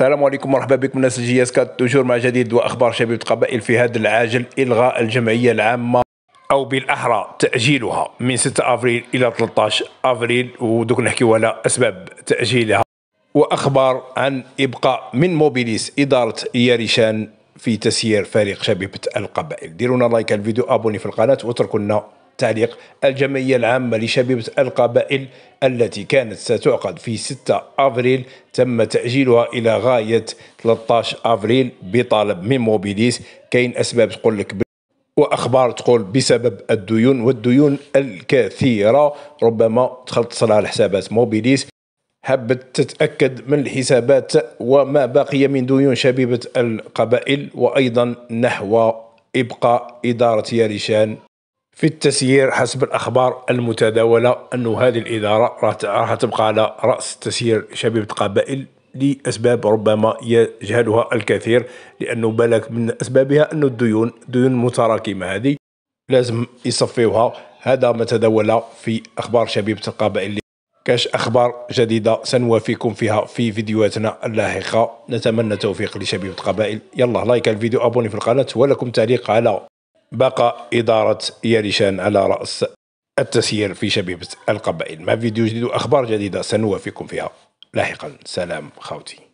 السلام عليكم مرحبا بكم ناس جي اس كات توجور مع جديد واخبار شبيبه القبائل في هذا العاجل الغاء الجمعيه العامه او بالاحرى تاجيلها من 6 افريل الى 13 افريل ودوك نحكيو على اسباب تاجيلها واخبار عن ابقاء من موبيليس اداره ياريشان في تسيير فريق شبيبه القبائل ديرونا لايك على الفيديو ابوني في القناه واتركوا لنا تعليق الجمعية العامة لشبيبة القبائل التي كانت ستعقد في 6 أفريل تم تأجيلها إلى غاية 13 أفريل بطلب من موبيليس كاين أسباب تقول لك واخبار تقول بسبب الديون والديون الكثيره ربما تخلط على الحسابات موبيليس حبت تتاكد من الحسابات وما بقي من ديون شبيبه القبائل وايضا نحو ابقاء إدارة ياريشان في التسيير حسب الأخبار المتداولة أن هذه الإدارة راح تبقى على رأس تسيير شبيبة قبائل لأسباب ربما يجهلها الكثير لأنه بالك من أسبابها أن الديون ديون متراكمة هذه لازم يصفيوها هذا ما تداول في أخبار شبيبة القبائل كاش أخبار جديدة سنوافيكم فيها في فيديوهاتنا اللاحقة نتمنى التوفيق لشبيبة القبائل يلا لايك الفيديو أبوني في القناة ولكم تعليق على بقى إدارة ياريشان على رأس التسيير في شبيبة القبائل مع فيديو جديد وأخبار جديدة سنوافيكم فيها لاحقا سلام خوتي